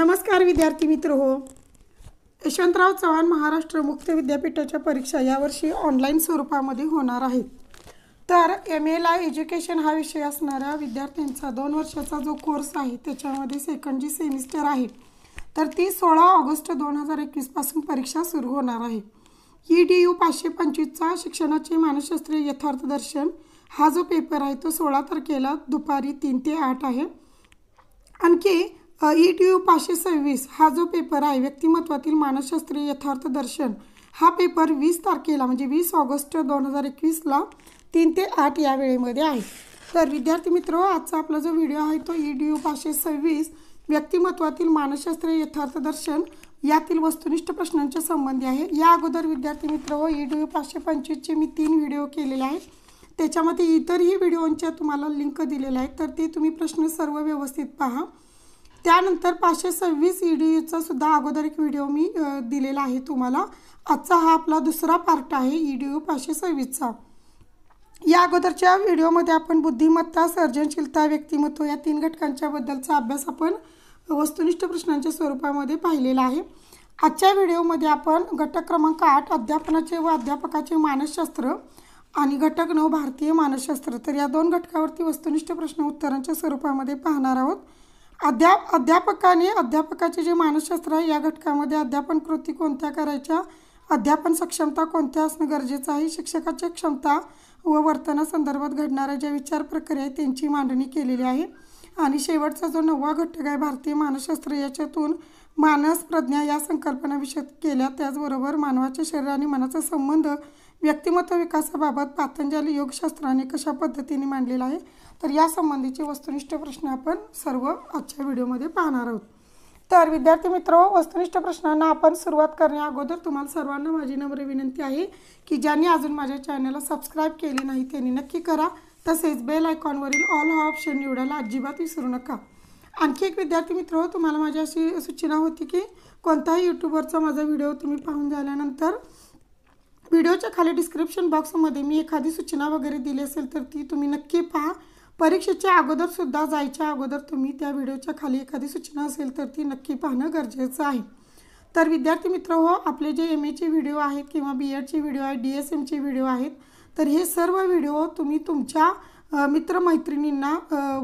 नमस्कार विद्यार्थी मित्र हो यशवंतराव चव्हाण महाराष्ट्र मुक्त विद्यापीठाच्या परीक्षा यावर्षी ऑनलाईन स्वरूपामध्ये होणार आहेत तर एम एला एज्युकेशन हा विषय असणाऱ्या विद्यार्थ्यांचा दोन वर्षाचा जो कोर्स आहे त्याच्यामध्ये सेकंड जी सेमिस्टर आहे तर ती सोळा ऑगस्ट दोन हजार एकवीसपासून परीक्षा सुरू होणार आहे ई डी यू पाचशे पंचवीसचा शिक्षणाचे मानसशास्त्रीय यथार्थदर्शन हा जो पेपर आहे तो सोळा तारखेला दुपारी तीन ते आठ आहे आणखी ई टी यू पाचशे सव्वीस हा जो पेपर आहे व्यक्तिमत्वातील मानसशास्त्रीय यथार्थ दर्शन हा पेपर वीस तारखेला म्हणजे वीस ऑगस्ट दोन हजार एकवीसला तीन ते आठ या वेळेमध्ये आहे तर विद्यार्थी मित्र आजचा आपला जो व्हिडिओ आहे तो ई डी यू पाचशे सव्वीस व्यक्तिमत्वातील मानसशास्त्रीय यथार्थ दर्शन यातील वस्तुनिष्ठ प्रश्नांच्या संबंधी आहे या अगोदर विद्यार्थी मित्र हो ई डी यू पाचशे पंचवीसचे मी तीन व्हिडिओ केलेले आहेत त्याच्यामध्ये इतरही व्हिडिओंच्या तुम्हाला लिंक दिलेल्या आहेत तर ते तुम्ही प्रश्न सर्व व्यवस्थित पहा त्यानंतर पाचशे सव्वीस ई e डी यूचा सुद्धा अगोदर एक व्हिडिओ मी दिलेला आहे तुम्हाला आजचा हा आपला दुसरा पार्ट आहे ई डी यू पाचशे सव्वीसचा या अगोदरच्या व्हिडिओमध्ये आपण बुद्धिमत्ता सर्जनशीलता व्यक्तिमत्व या तीन घटकांच्याबद्दलचा अभ्यास आपण वस्तुनिष्ठ प्रश्नांच्या स्वरूपामध्ये पाहिलेला आहे आजच्या व्हिडिओमध्ये आपण घटक क्रमांक आठ अध्यापनाचे व अध्यापकाचे मानसशास्त्र आणि घटक नऊ भारतीय मानसशास्त्र तर या दोन घटकावरती वस्तुनिष्ठ प्रश्न उत्तरांच्या स्वरूपामध्ये पाहणार आहोत अध्याप अध्यापकाने अध्यापकाचे जे मानसशास्त्र आहे या घटकामध्ये अध्यापन कृती कोणत्या करायच्या अध्यापन सक्षमता कोणत्या असणं गरजेचं आहे शिक्षकाच्या क्षमता व वर्तनासंदर्भात घडणाऱ्या ज्या विचार प्रक्रिया आहे त्यांची मांडणी केलेली आहे आणि शेवटचा जो नववा घटक आहे भारतीय मानसशास्त्र याच्यातून मानस प्रज्ञा या संकल्पना केल्या त्याचबरोबर मानवाच्या शरीर आणि मनाचा संबंध व्यक्तिमत्व विकासाबाबत पातंजली योगशास्त्राने कशा पद्धतीने मांडलेला आहे तर या संबंधीचे वस्तुनिष्ठ प्रश्न आपण सर्व आजच्या व्हिडिओमध्ये पाहणार आहोत तर विद्यार्थी मित्र वस्तुनिष्ठ प्रश्नांना आपण सुरुवात करण्या अगोदर तुम्हाला सर्वांना माझी नम्र विनंती आहे की ज्यांनी अजून माझ्या चॅनलला सबस्क्राईब केले नाही त्यांनी नक्की करा तसेच बेल आयकॉनवरील ऑल हा ऑप्शन निवडायला अजिबात विसरू नका आणखी एक विद्यार्थी मित्र तुम्हाला माझी अशी सूचना होती की कोणताही यूट्यूबवरचा माझा व्हिडिओ तुम्ही पाहून झाल्यानंतर व्हिडिओच्या खाली डिस्क्रिप्शन बॉक्समध्ये मी एखादी सूचना वगैरे दिली असेल तर ती तुम्ही नक्की पहा परीक्षेच्या अगोदरसुद्धा जायच्या अगोदर तुम्ही त्या व्हिडिओच्या खाली एखादी सूचना असेल तर ती नक्की पाहणं गरजेचं आहे तर विद्यार्थी मित्र हो आपले जे एम एचे व्हिडिओ आहेत किंवा बी एडचे व्हिडिओ आहेत डी एस एमचे व्हिडिओ आहेत तर हे सर्व व्हिडिओ तुम्ही तुमच्या मित्रमैत्रिणींना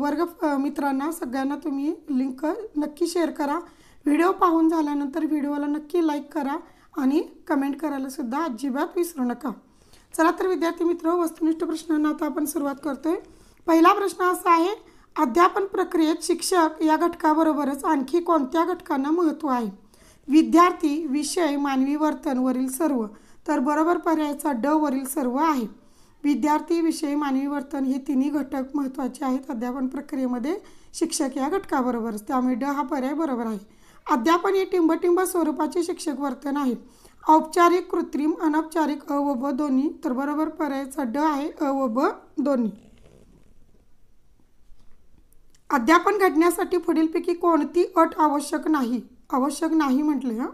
वर्ग मित्रांना सगळ्यांना तुम्ही लिंक नक्की शेअर करा व्हिडिओ पाहून झाल्यानंतर व्हिडिओला नक्की लाईक करा आणि कमेंट करायला सुद्धा अजिबात विसरू नका चला तर विद्यार्थी मित्र वस्तुनिष्ठ प्रश्नांना आता आपण सुरुवात करतोय पहिला प्रश्न असा आहे अध्यापन प्रक्रियेत शिक्षक या घटकाबरोबरच आणखी कोणत्या घटकांना महत्त्व आहे विद्यार्थी विषय मानवी वर्तन वरील सर्व तर बरोबर पर्यायाचा ड वरील सर्व आहे विद्यार्थी विषय मानवी वर्तन हे तिन्ही घटक महत्त्वाचे आहेत अध्यापन प्रक्रियेमध्ये शिक्षक या घटकाबरोबरच त्यामुळे ड हा पर्याय बरोबर आहे अध्यापन हे टिंबटिंब स्वरूपाचे शिक्षक वर्तन आहे औपचारिक कृत्रिम अनौपचारिक अ व ब दोन्ही तर बरोबर पर्यायचा ड आहे अ व ब दोन्ही अध्यापन घडण्यासाठी पुढीलपैकी कोणती अट आवश्यक नाही आवश्यक नाही म्हटले हां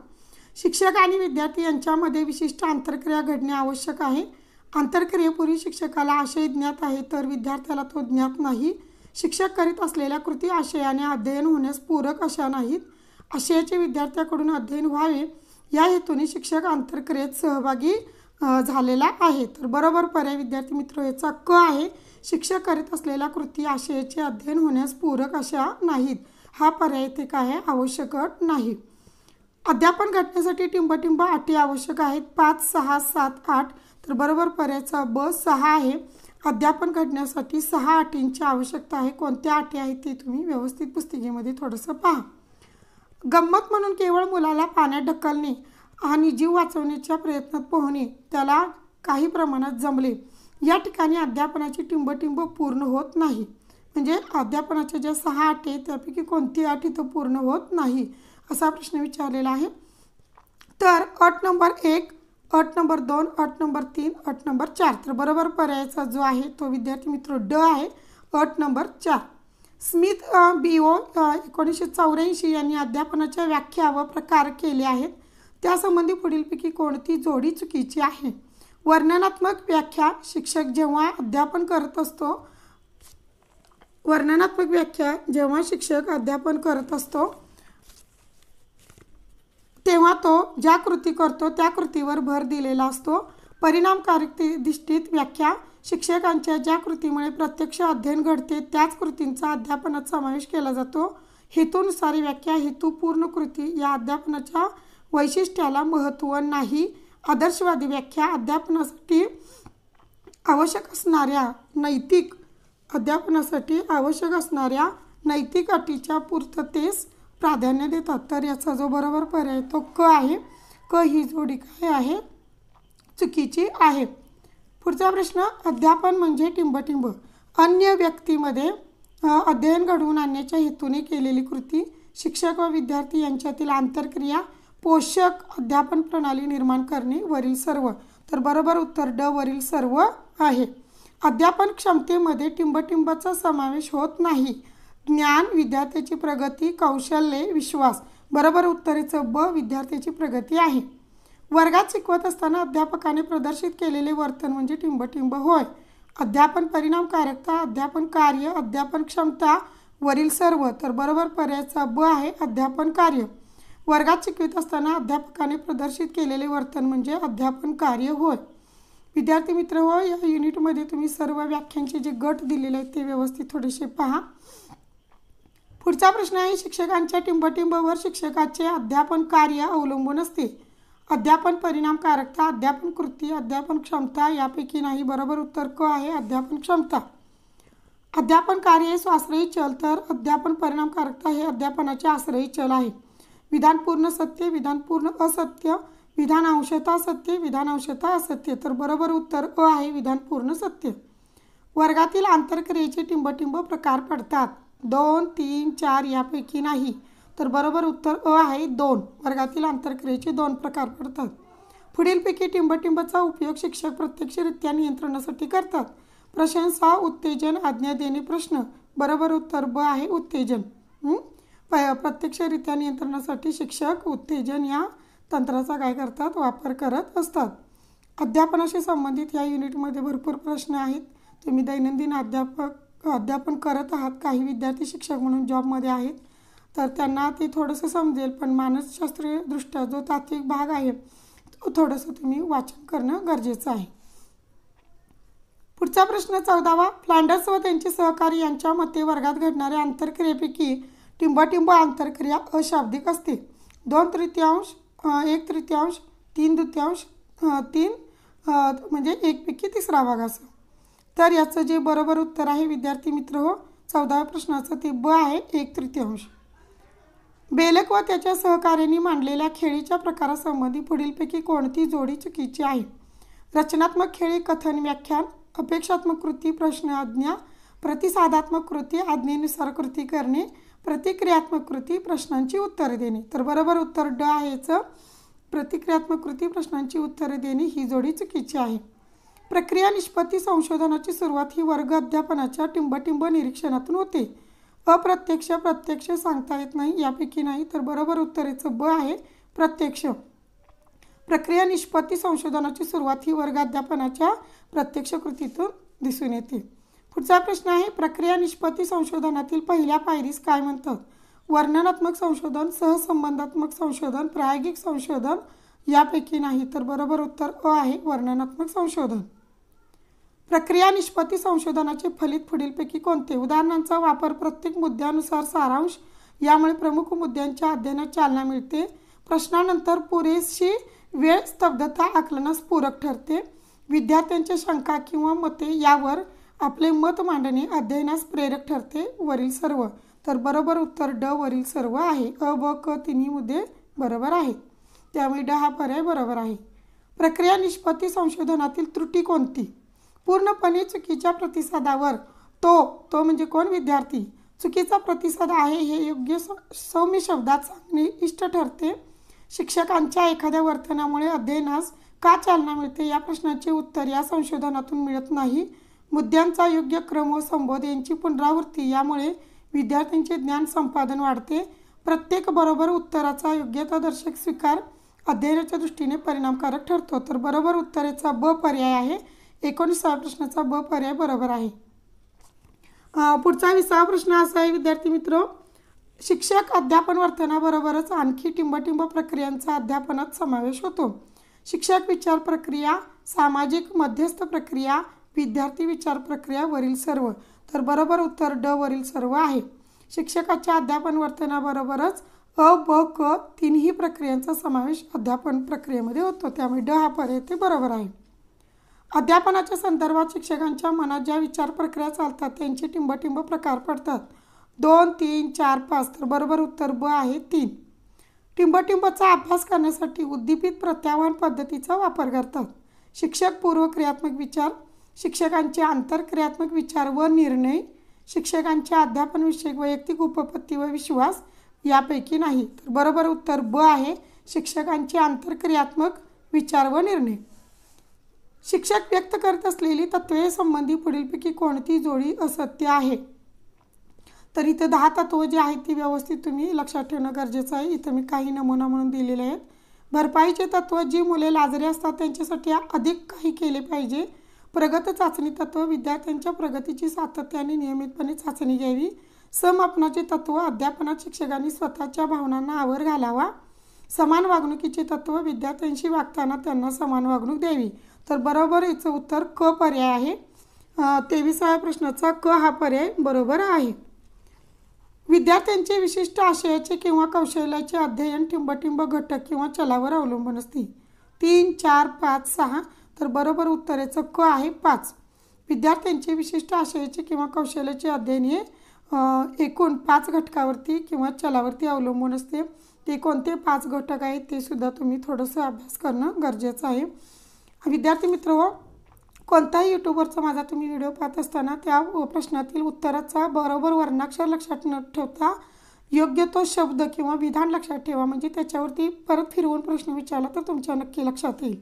शिक्षक आणि विद्यार्थी यांच्यामध्ये विशिष्ट आंतरक्रिया घडणे आवश्यक आहे आंतरक्रियेपूर्वी शिक्षकाला आशय ज्ञात आहे तर विद्यार्थ्याला तो ज्ञात नाही शिक्षक करीत असलेल्या कृती आशयाने अध्ययन होण्यास पूरक अशा नाहीत आशयाचे विद्यार्थ्याकडून अध्ययन व्हावे या हेतूने शिक्षक आंतरक्रियेत सहभागी झालेला आहे तर बरोबर पर्याय विद्यार्थी मित्र याचा क आहे शिक्षक करीत असलेल्या कृती आशयाचे अध्ययन होण्यास पूरक अशा नाहीत हा पर्याय ते काय आवश्यक नाही अध्यापन घटनेसाठी टिंबटिंब अटी आवश्यक आहेत पाच सहा सात आठ तर बरोबर पर्यायचा ब सहा आहे अध्यापन घडण्यासाठी सहा अटींची आवश्यकता आहे कोणत्या अटी आहेत ते तुम्ही व्यवस्थित पुस्तिकेमध्ये थोडंसं पहा गंमत म्हणून केवळ मुलाला पाण्यात ढकलणे आणि जीव वाचवण्याच्या प्रयत्नात पोहणे त्याला काही प्रमाणात जमले या ठिकाणी अध्यापनाची टिंबटिंब पूर्ण होत नाही म्हणजे अध्यापनाच्या ज्या सहा अट आहे त्यापैकी कोणती अट इथं पूर्ण होत नाही असा प्रश्न विचारलेला आहे तर अट नंबर एक अट नंबर दोन अट नंबर तीन अट नंबर चार तर बरोबर पर्यायाचा जो आहे तो विद्यार्थी मित्र ड आहे अट नंबर चार स्मिथ बी ओ एकोणीसशे चौऱ्याऐंशी यांनी अध्यापनाच्या व्याख्या व प्रकार केले आहेत त्यासंबंधी पुढीलपैकी कोणती जोडी चुकीची आहे वर्णनात्मक व्याख्या शिक्षक जेव्हा अध्यापन करत असतो वर्णनात्मक व्याख्या जेव्हा शिक्षक अध्यापन करत असतो तेव्हा तो ज्या कृती करतो त्या कृतीवर भर दिलेला असतो परिणामकारकते दिष्टीत व्याख्या शिक्षकांच्या ज्या कृतीमुळे प्रत्यक्ष अध्ययन घडते त्याच कृतींचा अध्यापनात समावेश केला जातो हेतूनुसार व्याख्या हेतूपूर्ण कृती या अध्यापनाच्या वैशिष्ट्याला महत्त्व नाही आदर्शवादी व्याख्या अध्यापनासाठी आवश्यक असणाऱ्या नैतिक अध्यापनासाठी आवश्यक असणाऱ्या नैतिक अटीच्या पूर्ततेस प्राधान्य देतात तर याचा जो बरोबर पर्याय तो क आहे क ही जोडी काय आहे चुकीची आहे पुढचा प्रश्न अध्यापन म्हणजे टिंबटिंब अन्य व्यक्तीमध्ये अध्ययन घडवून आणण्याच्या हेतूने केलेली कृती शिक्षक व विद्यार्थी यांच्यातील आंतरक्रिया पोषक अध्यापन प्रणाली निर्माण करणे वरील सर्व तर बरोबर उत्तर ड वरील सर्व आहे अध्यापन क्षमतेमध्ये टिंबटिंबाचा समावेश होत नाही ज्ञान विद्यार्थ्याची प्रगती कौशल्ये विश्वास बरोबर उत्तरेचं ब विद्यार्थ्याची प्रगती आहे वर्गात शिकवत असताना अध्यापकाने प्रदर्शित केलेले वर्तन म्हणजे टिंबटिंब होय अध्यापन परिणामकारकता अध्यापन कार्य अध्यापन क्षमता वरील सर्व तर बरोबर पर्यायचा ब आहे अध्यापन कार्य वर्गात शिकवित असताना अध्यापकाने प्रदर्शित केलेले वर्तन म्हणजे अध्यापन कार्य होय विद्यार्थी मित्र हो या युनिटमध्ये तुम्ही सर्व व्याख्यांचे जे गट दिलेले आहेत ते व्यवस्थित थोडेसे पहा पुढचा प्रश्न आहे शिक्षकांच्या टिंबटिंबवर शिक्षकाचे अध्यापन कार्य अवलंबून असते अध्यापन परिणामकारकता अध्यापन कृती अध्यापन क्षमता यापैकी नाही बरोबर उत्तर क आहे अध्यापन क्षमता अध्यापन कार्य हे स्वाश्रयी चल तर अध्यापन परिणामकारकता हे अध्यापनाचे आश्रयी चल आहे विधान पूर्ण सत्य विधान पूर्ण असत्य विधान अंशता सत्य विधान अंशता असत्य तर बरोबर उत्तर अ आहे विधान पूर्ण सत्य वर्गातील आंतरक्रियेचे टिंबटिंब प्रकार पडतात दोन तीन चार यापैकी नाही तर बरोबर उत्तर अ आहे दोन वर्गातील आंतरक्रियेचे दोन प्रकार पडतात पुढीलपैकी टिंबटिंबाचा उपयोग शिक्षक प्रत्यक्षरित्या नियंत्रणासाठी करतात प्रशंसा उत्तेजन आज्ञा देणे प्रश्न बरोबर उत्तर ब आहे उत्तेजन प्रत्यक्षरित्या नियंत्रणासाठी शिक्षक उत्तेजन या तंत्राचा काय करतात वापर करत असतात अध्यापनाशी संबंधित या युनिटमध्ये भरपूर प्रश्न आहेत तुम्ही दैनंदिन अध्यापक अध्यापन करत आहात काही विद्यार्थी शिक्षक म्हणून जॉबमध्ये आहेत तर त्यांना ते थोडंसं समजेल पण मानसशास्त्रीयदृष्ट्या जो तात्विक भाग आहे तो थोडंसं तुम्ही वाचन करणं गरजेचं आहे पुढचा प्रश्न चौदावा फ्लँडर्स व त्यांचे सहकारी यांच्या मते वर्गात घडणाऱ्या आंतरक्रियेपैकी टिंबाटिंब आंतरक्रिया अशाब्दिक असते दोन तृतीयांश एक तृतीयांश तीन द्वितीयांश तीन म्हणजे एकपैकी तिसरा भाग असं तर याचं जे बरोबर उत्तर आहे विद्यार्थी मित्र हो चौदाव्या प्रश्नाचं ते ब आहे एक तृतीयांश बेलक व त्याच्या सहकार्यांनी मांडलेल्या खेळीच्या प्रकारासंबंधी पुढीलपैकी कोणती जोडी चुकीची आहे रचनात्मक खेळी कथन व्याख्यान अपेक्षात्मक कृती प्रश्न आज्ञा प्रतिसादात्मक कृती आज्ञेनुसार कृती करणे प्रतिक्रियात्मक कृती प्रश्नांची उत्तरे देणे तर बरोबर उत्तर ड आहेचं प्रतिक्रियात्मक कृती प्रश्नांची उत्तरे देणे ही जोडी चुकीची आहे प्रक्रिया निष्पत्ती संशोधनाची सुरुवात ही वर्ग अध्यापनाच्या टिंबटिंब निरीक्षणातून होते अप्रत्यक्ष प्रत्यक्ष सांगता येत नाही यापैकी नाही तर बरोबर उत्तरेचं ब आहे प्रत्यक्ष प्रक्रिया निष्पत्ती संशोधनाची सुरुवात ही वर्गाध्यापनाच्या प्रत्यक्ष कृतीतून दिसून येते पुढचा प्रश्न आहे प्रक्रिया निष्पत्ती संशोधनातील पहिल्या पायरीस काय म्हणतात वर्णनात्मक संशोधन सहसंबंधात्मक संशोधन प्रायोगिक संशोधन यापैकी नाही तर बरोबर उत्तर अ आहे वर्णनात्मक संशोधन प्रक्रिया निष्पत्ती संशोधनाचे फलित पुढीलपैकी कोणते उदाहरणांचा वापर प्रत्येक मुद्द्यानुसार सारांश यामुळे प्रमुख मुद्द्यांच्या अध्ययनात चालना मिळते प्रश्नानंतर पुरेशी वेळ स्तब्धता आकलनास पूरक ठरते विद्यार्थ्यांच्या शंका किंवा मते यावर आपले मत मांडणे अध्ययनास प्रेरक ठरते वरील सर्व तर बरोबर उत्तर ड वरील सर्व आहे अ ब क तिन्ही मुद्दे बरोबर आहेत त्यामुळे ड हा पर्याय बरोबर आहे प्रक्रिया निष्पत्ती संशोधनातील त्रुटी कोणती पूर्णपणे चुकीच्या प्रतिसादावर तो तो म्हणजे कोण विद्यार्थी चुकीचा प्रतिसाद आहे हे योग्य सौम्य शब्दात सांगणे इष्ट ठरते शिक्षकांच्या एखाद्या वर्तनामुळे अध्ययनास का चालना मिळते या प्रश्नाचे उत्तर या संशोधनातून मिळत नाही मुद्द्यांचा योग्य क्रम व संबोध यांची पुनरावृत्ती यामुळे विद्यार्थ्यांचे ज्ञान संपादन वाढते प्रत्येक बरोबर उत्तराचा योग्यता दर्शक स्वीकार अध्ययनाच्या दृष्टीने परिणामकारक ठरतो तर बरोबर उत्तरेचा ब पर्याय आहे एकोणीसावा प्रश्नाचा ब पर्याय बरोबर आहे पुढचा विसावा प्रश्न असा आहे विद्यार्थी मित्र शिक्षक अध्यापन वर्तनाबरोबरच आणखी टिंबटिंब प्रक्रियांचा अध्यापनात समावेश होतो शिक्षक विचार प्रक्रिया सामाजिक मध्यस्थ प्रक्रिया विद्यार्थी विचार प्रक्रिया वरील सर्व तर बरोबर उत्तर ड वरील सर्व आहे शिक्षकाच्या अध्यापन वर्तनाबरोबरच अ ब क तीनही प्रक्रियांचा समावेश अध्यापन प्रक्रियेमध्ये होतो त्यामुळे ड हा पर्याय ते बरोबर आहे अध्यापनाच्या संदर्भात शिक्षकांच्या मनात ज्या विचार प्रक्रिया चालतात त्यांचे टिंबटिंब प्रकार पडतात दोन तीन चार पाच तर बरोबर उत्तर ब आहे तीन टिंबटिंबचा अभ्यास करण्यासाठी उद्दीपित प्रत्यावहन पद्धतीचा वापर करतात शिक्षक पूर्वक्रियात्मक विचार शिक्षकांचे आंतरक्रियात्मक विचार व निर्णय शिक्षकांच्या अध्यापनविषयक वैयक्तिक उपपत्ती व विश्वास यापैकी नाही तर बरोबर उत्तर ब आहे शिक्षकांचे आंतरक्रियात्मक विचार व निर्णय शिक्षक व्यक्त करत असलेली तत्वे संबंधी पुढीलपैकी कोणती जोडी असत्य आहे तर इथं दहा तत्व जे आहेत ती व्यवस्थित तुम्ही लक्षात ठेवणं गरजेचं आहे इथं मी काही नमुना म्हणून दिलेले आहेत भरपाईचे तत्व जी मुले लाजरे असतात त्यांच्यासाठी अधिक काही केले पाहिजे प्रगत चाचणी तत्व विद्यार्थ्यांच्या प्रगतीची सातत्याने नियमितपणे चाचणी घ्यावी समापनाचे तत्व अध्यापनात शिक्षकांनी स्वतःच्या भावनांना आवर घालावा समान वागणुकीचे तत्व विद्यार्थ्यांशी वागताना त्यांना समान वागणूक द्यावी तर बरोबर याचं उत्तर क पर्याय आहे तेविसाव्या प्रश्नाचा क हा पर्याय बरोबर आहे विद्यार्थ्यांचे विशिष्ट आशयाचे किंवा कौशल्याचे अध्ययन टिंबटिंब घटक किंवा चलावर अवलंबून असते तीन चार पाच सहा तर बरोबर उत्तर याचं क आहे पाच विद्यार्थ्यांचे विशिष्ट आशयाचे किंवा कौशल्याचे अध्ययन हे एकूण पाच घटकावरती किंवा चलावरती अवलंबून असते ते कोणते पाच घटक आहेत ते सुद्धा तुम्ही थोडंसं अभ्यास करणं गरजेचं आहे विद्यार्थी मित्र हो, कोणताही यूट्यूबवरचा माझा तुम्ही व्हिडिओ पाहत असताना त्या प्रश्नातील उत्तराचा बरोबर वर्णाक्षर लक्षात न ठेवता योग्य तो शब्द किंवा विधान लक्षात ठेवा म्हणजे त्याच्यावरती परत फिरवून प्रश्न विचारला तर तुमच्या नक्की लक्षात येईल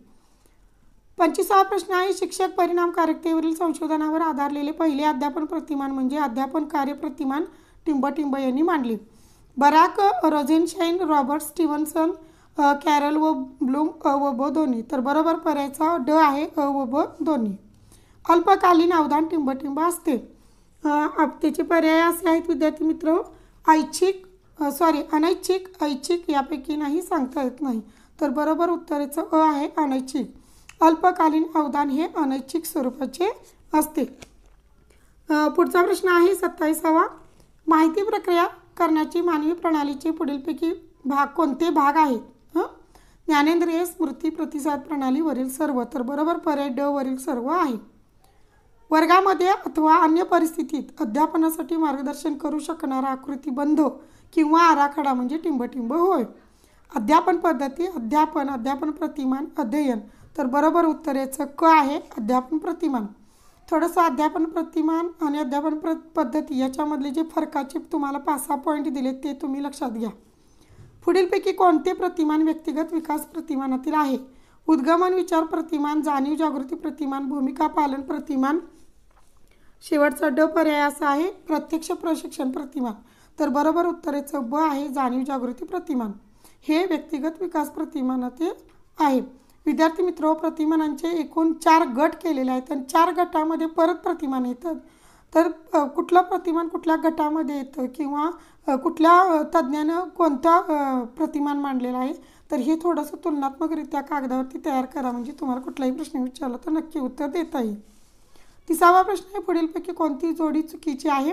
पंचवीसावा प्रश्न आहे शिक्षक परिणामकारकतेवरील संशोधनावर आधारलेले पहिले अध्यापन प्रतिमान म्हणजे अध्यापन कार्य टिंब टिंबटिंब यांनी मांडले Barak Rosenshine Robert Stevenson Carol व ब्लूम अ व ब दोन्ही तर बरोबर पर्यायचा ड आहे अ व ब दोन्ही अल्पकालीन अवधान टिंबटिंब असते त्याचे पर्याय असे आहेत विद्यार्थी मित्र ऐच्छिक सॉरी अनैच्छिक ऐच्छिक यापैकी नाही सांगता येत नाही तर बरोबर उत्तरेचं अ आहे अनैच्छिक अल्पकालीन अवधान हे अनैच्छिक स्वरूपाचे असते पुढचा प्रश्न आहे सत्तावीसावा माहिती प्रक्रिया करण्याची मानवी प्रणालीचे पुढीलपैकी भाग कोणते भाग आहेत ज्ञानेंद्रिय स्मृती प्रतिसाद प्रणालीवरील सर्व तर बरोबर पर्याय ड वरील सर्व आहे वर्गामध्ये अथवा अन्य परिस्थितीत अध्यापनासाठी मार्गदर्शन करू शकणारा बंध किंवा आराखडा म्हणजे टिंबटिंब होय अध्यापन पद्धती अध्यापन अध्यापन प्रतिमान अध्ययन तर बरोबर उत्तर याचं क आहे अध्यापन प्रतिमान थोडंसं अध्यापन प्रतिमान आणि अध्यापन प्र पद्धती याच्यामधले जे फरकाचे तुम्हाला पाच सहा पॉईंट दिले ते तुम्ही लक्षात घ्या पुढीलपैकी कोणते प्रतिमान व्यक्तिगत विकास प्रतिमानातील आहे उद्गमन विचार प्रतिमान जाणीव जागृती प्रतिमान भूमिका पालन प्रतिमान शेवटचा ड पर्याय असा आहे प्रत्यक्ष प्रशिक्षण प्रतिमान तर बरोबर उत्तरेचं ब आहे जाणीव जागृती प्रतिमान हे व्यक्तिगत विकास प्रतिमानातील आहे विद्यार्थी मित्र प्रतिमानांचे एकूण चार गट केलेले आहेत आणि चार गटामध्ये परत प्रतिमान येतात तर कुठलं प्रतिमान कुठल्या गटामध्ये येतं किंवा कुठल्या तज्ज्ञानं कोणता प्रतिमान मांडलेला आहे तर हे थोडंसं तुलनात्मकरित्या कागदावरती तयार करा म्हणजे तुम्हाला कुठलाही प्रश्न विचारला तर नक्की उत्तर देता येईल तिसावा प्रश्न आहे पुढीलपैकी कोणती जोडी चुकीची आहे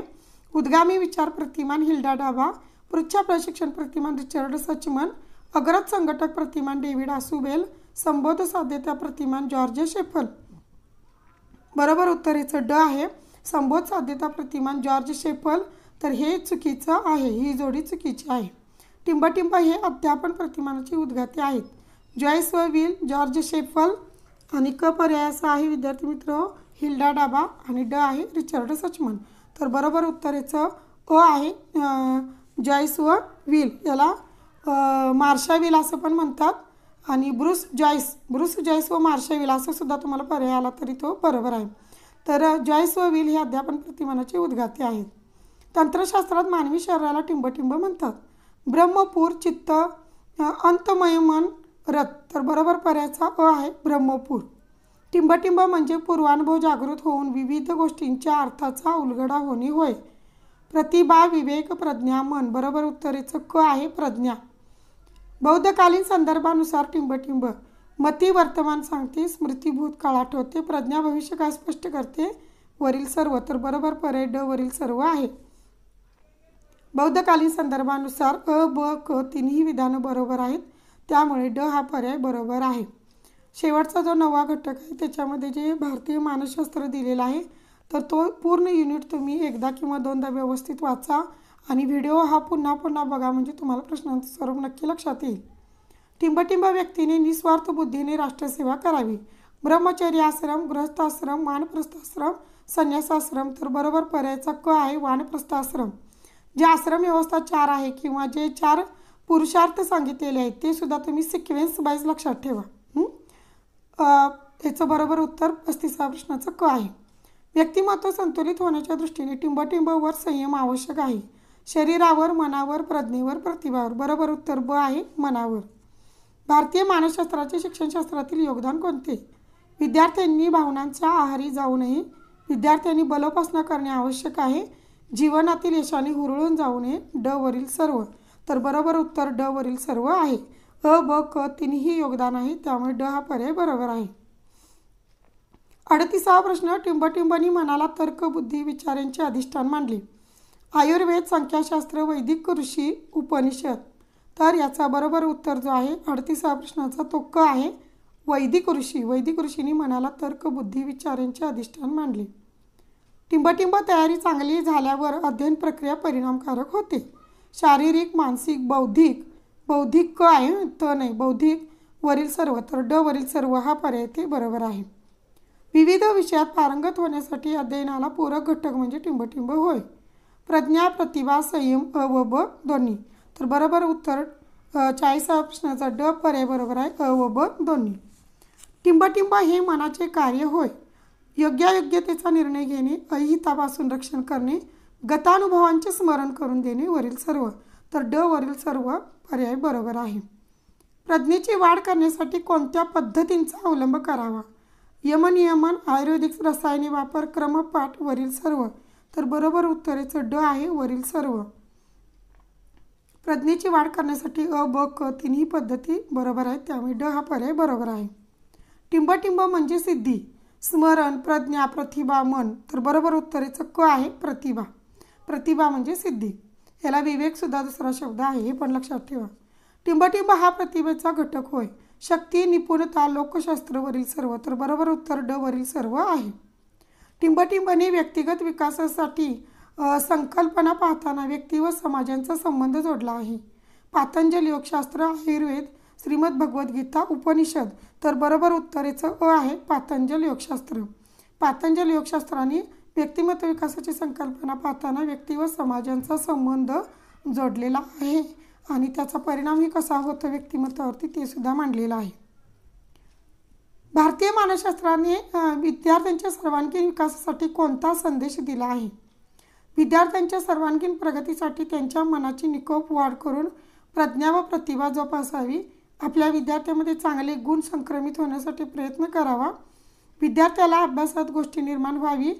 उद्गामी विचार प्रतिमान हिल्डा डाबा पृच्छा प्रशिक्षण प्रतिमान रिचर्ड सचमन अग्रज संघटक प्रतिमान डेव्हिड आसुबेल संबोध साध्यता प्रतिमान जॉर्ज शेफल बरोबर उत्तरेचं ड आहे संबोध साध्यता प्रतिमान जॉर्ज शेफल तर हे चुकीचं आहे ही जोडी चुकीची आहे टिंबाटिंबा हे अध्यापन प्रतिमानाची उद्घाते आहेत जॉयस व विल जॉर्ज शेफल आणि क पर्याय असं आहे विद्यार्थी मित्र हिल्डा डाबा आणि ड आहे रिचर्ड सचमन तर बरोबर उत्तरेचं अ आहे जॉयस व विल याला मार्शा विल असं पण म्हणतात आणि ब्रुस जॉईस ब्रुस जॉईस व मार्शा विल असं सुद्धा तुम्हाला पर्याय आला तरी तो बरोबर आहे तर जॉयस व विल हे अध्यापन प्रतिमानाचे उद्घाते आहेत तंत्रशास्त्रात मानवी शरीराला टिंबटिंब म्हणतात ब्रह्मपूर चित्त अंतमय मन रथ तर बरोबर पर्यायचा अ आहे ब्रह्मपूर टिंबटिंब म्हणजे पूर्वानुभव जागृत होऊन विविध गोष्टींच्या अर्थाचा उलगडा होणे होय प्रतिभा विवेक प्रज्ञा मन बरोबर उत्तरेचं क आहे प्रज्ञा बौद्धकालीन संदर्भानुसार टिंबटिंब मती वर्तमान सांगते स्मृतीभूत काळ आठवते प्रज्ञा भविष्य काय स्पष्ट करते वरील सर्व तर बरोबर पर्याय ड वरील सर्व आहे बौद्धकालीन संदर्भानुसार अ ब क तिन्ही विधानं बरोबर आहेत त्यामुळे ड हा पर्याय बरोबर आहे शेवटचा जो नवा घटक आहे त्याच्यामध्ये जे भारतीय मानसशास्त्र दिलेलं आहे तर तो पूर्ण युनिट तुम्ही एकदा किंवा दोनदा व्यवस्थित वाचा आणि व्हिडिओ हा पुन्हा पुन्हा बघा म्हणजे तुम्हाला प्रश्नांचं स्वरूप नक्की लक्षात येईल टिंबटिंब व्यक्तीने निस्वार्थ बुद्धीने राष्ट्रसेवा करावी ब्रह्मचर्य आश्रम गृहस्थाश्रम वानप्रस्थाश्रम संन्यासाश्रम तर बरोबर पर्यायचा क आहे वानप्रस्थाश्रम जे आश्रम व्यवस्था चार आहे किंवा जे चार पुरुषार्थ सांगितलेले आहेत ते सुद्धा तुम्ही सिक्वेन्स वाईज लक्षात ठेवा याचं बरोबर उत्तर पस्तीसा प्रश्नाचं क आहे व्यक्तिमत्व संतुलित होण्याच्या दृष्टीने टिंबटिंबवर संयम आवश्यक आहे शरीरावर मनावर प्रज्ञेवर प्रतिभावर बरोबर उत्तर ब आहे मनावर भारतीय मानसशास्त्राचे शिक्षणशास्त्रातील योगदान कोणते विद्यार्थ्यांनी भावनांच्या आहारी जाऊ नये विद्यार्थ्यांनी बलोपासना करणे आवश्यक आहे जीवनातील यशाने हुरळून जाऊ नये ड वरील सर्व तर बरोबर उत्तर ड वरील सर्व आहे अ ब क तिन्ही योगदान आहे त्यामुळे ड हा पर्याय बरोबर आहे अडतीसावा प्रश्न टिंबटिंबनी मनाला तर्कबुद्धी विचारांचे अधिष्ठान मांडले आयुर्वेद संख्याशास्त्र वैदिक ऋषी उपनिषद तर याचा बरोबर उत्तर जो आहे अडतीसावा प्रश्नाचा तो क आहे वैदिक ऋषी वैदिक ऋषींनी मनाला तर्कबुद्धी विचारांचे अधिष्ठान मांडले टिंबटिंब तयारी चांगली झाल्यावर अध्ययन प्रक्रिया परिणामकारक होते शारीरिक मानसिक बौद्धिक बौद्धिक क आहे त नाही बौद्धिक वरील सर्व तर ड वरील सर्व हा पर्याय ते बरोबर आहे विविध विषयात पारंगत होण्यासाठी अध्ययनाला पूरक घटक म्हणजे टिंबटिंब होय प्रज्ञा प्रतिभा संयम अ व ब दोन्ही तर बरोबर उत्तर चाळीसा प्रश्नाचा ड पर्याय बरोबर आहे अ व ब दोन्ही टिंबटिंब हे मनाचे कार्य होय योग्यायोग्यतेचा निर्णय घेणे अहितापासून रक्षण करणे गतानुभवांचे स्मरण करून देणे वरील सर्व तर ड वरील सर्व पर्याय बरोबर आहे प्रज्ञेची वाढ करण्यासाठी कोणत्या पद्धतींचा अवलंब करावा यमनियमन आयुर्वेदिक रसायने वापर क्रमपाठ वरील सर्व तर बरोबर उत्तरेचं ड आहे वरील सर्व प्रज्ञेची वाढ करण्यासाठी अ ब क तिन्ही पद्धती बरोबर आहेत त्यामुळे ड हा पर्याय बरोबर आहे टिंबटिंब म्हणजे सिद्धी स्मरण प्रज्ञा प्रतिभा मन तर बरोबर उत्तर आहे चक्क आहे प्रतिभा प्रतिभा म्हणजे सिद्धी याला विवेकसुद्धा दुसरा शब्द आहे हे पण लक्षात ठेवा टिंबटिंब हा प्रतिभेचा घटक होय शक्ती निपुणता लोकशास्त्रवरील सर्व तर बरोबर उत्तर ड वरील सर्व आहे टिंबटिंबने व्यक्तिगत विकासासाठी संकल्पना पाहताना व्यक्ती व समाजांचा संबंध जोडला आहे पातंजल योगशास्त्र आयुर्वेद श्रीमद भगवद्गीता उपनिषद तर बरोबर उत्तरेचं अ आहे पातंजल योगशास्त्र पातंजल योगशास्त्राने व्यक्तिमत्व विकासाची संकल्पना पाहताना व्यक्ती व समाजांचा संबंध जोडलेला आहे आणि त्याचा परिणामही कसा होतो व्यक्तिमत्वावरती ते सुद्धा मांडलेलं आहे भारतीय मानसशास्त्राने विद्यार्थ्यांच्या सर्वांगीण विकासासाठी कोणता संदेश दिला आहे विद्यार्थ्यांच्या सर्वांगीण प्रगतीसाठी त्यांच्या मनाची निकोप वाढ करून प्रज्ञा व प्रतिभा जोपासावी आपल्या विद्यार्थ्यामध्ये चांगले गुण संक्रमित होण्यासाठी प्रयत्न करावा विद्यार्थ्याला अभ्यासात गोष्टी निर्माण व्हावी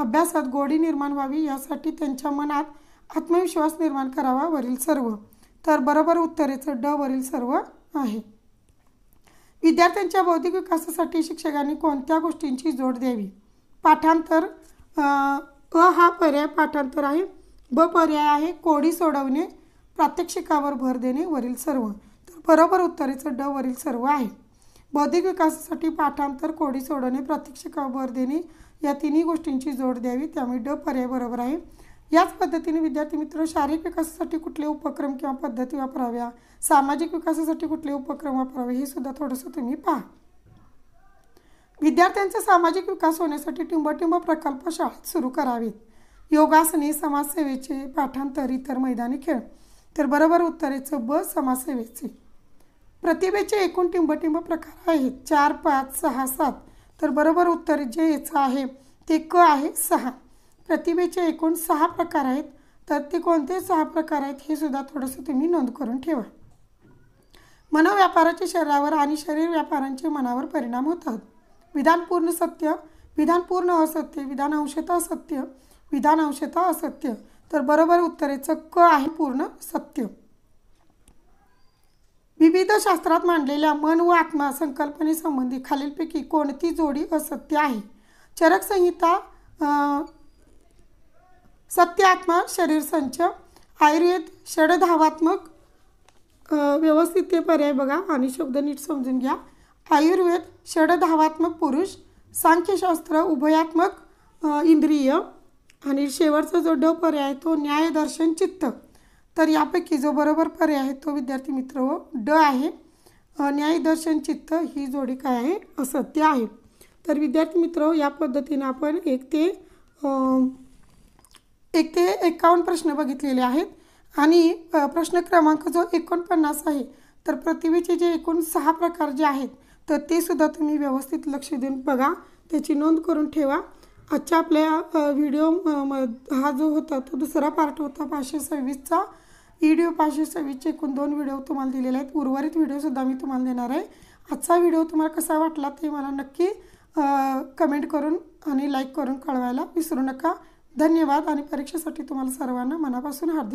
अभ्यासात गोडी निर्माण व्हावी यासाठी त्यांच्या मनात आत्मविश्वास निर्माण करावा वरील सर्व तर बरोबर उत्तरेचं ड वरील सर्व आहे विद्यार्थ्यांच्या बौद्धिक विकासासाठी शिक्षकांनी कोणत्या गोष्टींची जोड द्यावी पाठांतर अ हा पर्याय पाठांतर आहे ब पर्याय आहे कोडी सोडवणे प्रात्यक्षिकावर भर देणे वरील सर्व बरोबर उत्तरेचं ड वरील सर्व आहे बौद्धिक विकासासाठी पाठांतर कोडी सोडवणे प्रत्यक्ष वर देणे या तिन्ही गोष्टींची जोड द्यावी त्यामुळे ड पर्याय बरोबर आहे याच पद्धतीने विद्यार्थी मित्र शारीरिक विकासासाठी कुठले उपक्रम किंवा पद्धती वापराव्या सामाजिक विकासासाठी कुठले उपक्रम वापरावे हे सुद्धा थोडंसं तुम्ही पहा विद्यार्थ्यांचा सामाजिक विकास होण्यासाठी टिंबटिंब प्रकल्प शाळेत सुरू करावेत योगासने समाजसेवेचे पाठांतर इतर मैदानी खेळ तर बरोबर उत्तरेचं ब समाजसेवेचे प्रतिभेचे एकूण टिंबटिंब प्रकार आहेत चार पाच सहा सात तर बरोबर उत्तर जे याचं आहे ते क आहे सहा प्रतिभेचे एकूण सहा प्रकार आहेत तर ते कोणते सहा प्रकार आहेत हे सुद्धा थोडंसं तुम्ही नोंद करून ठेवा मनोव्यापाराच्या शरीरावर आणि शरीर व्यापारांचे मनावर परिणाम होतात विधान पूर्ण सत्य विधान पूर्ण असत्य विधान अंशता सत्य विधान अंशता असत्य तर बरोबर उत्तरेचं क आहे पूर्ण सत्य विविध शास्त्रात मांडलेल्या मन व आत्मा संकल्पनेसंबंधी खालीलपैकी कोणती जोडी असत्य आहे चरक संहिता सत्य आत्मा शरीर संच आयुर्वेद षडधावात्मक व्यवस्थित ते पर्याय बघा आणि शब्द नीट समजून घ्या आयुर्वेद षडधावात्मक पुरुष सांख्यशास्त्र उभयात्मक इंद्रिय आणि शेवटचा जो ड पर्याय तो न्यायदर्शन चित्त तर यापैकी जो बरोबर पर्याय आहे तो विद्यार्थी मित्र व हो, ड आहे न्यायदर्शन चित्त ही जोडी काय आहे असत्य आहे तर विद्यार्थी मित्र हो, या पद्धतीने आपण एक ते एक ते एकावन्न प्रश्न बघितलेले आहेत आणि प्रश्न क्रमांक जो एकोणपन्नास आहे तर पृथ्वीचे जे एकूण सहा प्रकार जे आहेत तर ते सुद्धा तुम्ही व्यवस्थित लक्ष देऊन बघा त्याची नोंद करून ठेवा आजच्या आपल्या व्हिडिओ म हा जो होता तो दुसरा पार्ट होता पाचशे सव्वीसचा व्हिडिओ पाचशे सव्वीसचे एकूण दोन व्हिडिओ तुम्हाला दिलेले आहेत उर्वरित व्हिडिओसुद्धा मी तुम्हाला देणार आहे आजचा व्हिडिओ तुम्हाला कसा वाटला ते मला नक्की कमेंट करून आणि लाईक करून कळवायला विसरू नका धन्यवाद आणि परीक्षेसाठी तुम्हाला सर्वांना मनापासून हार्दिक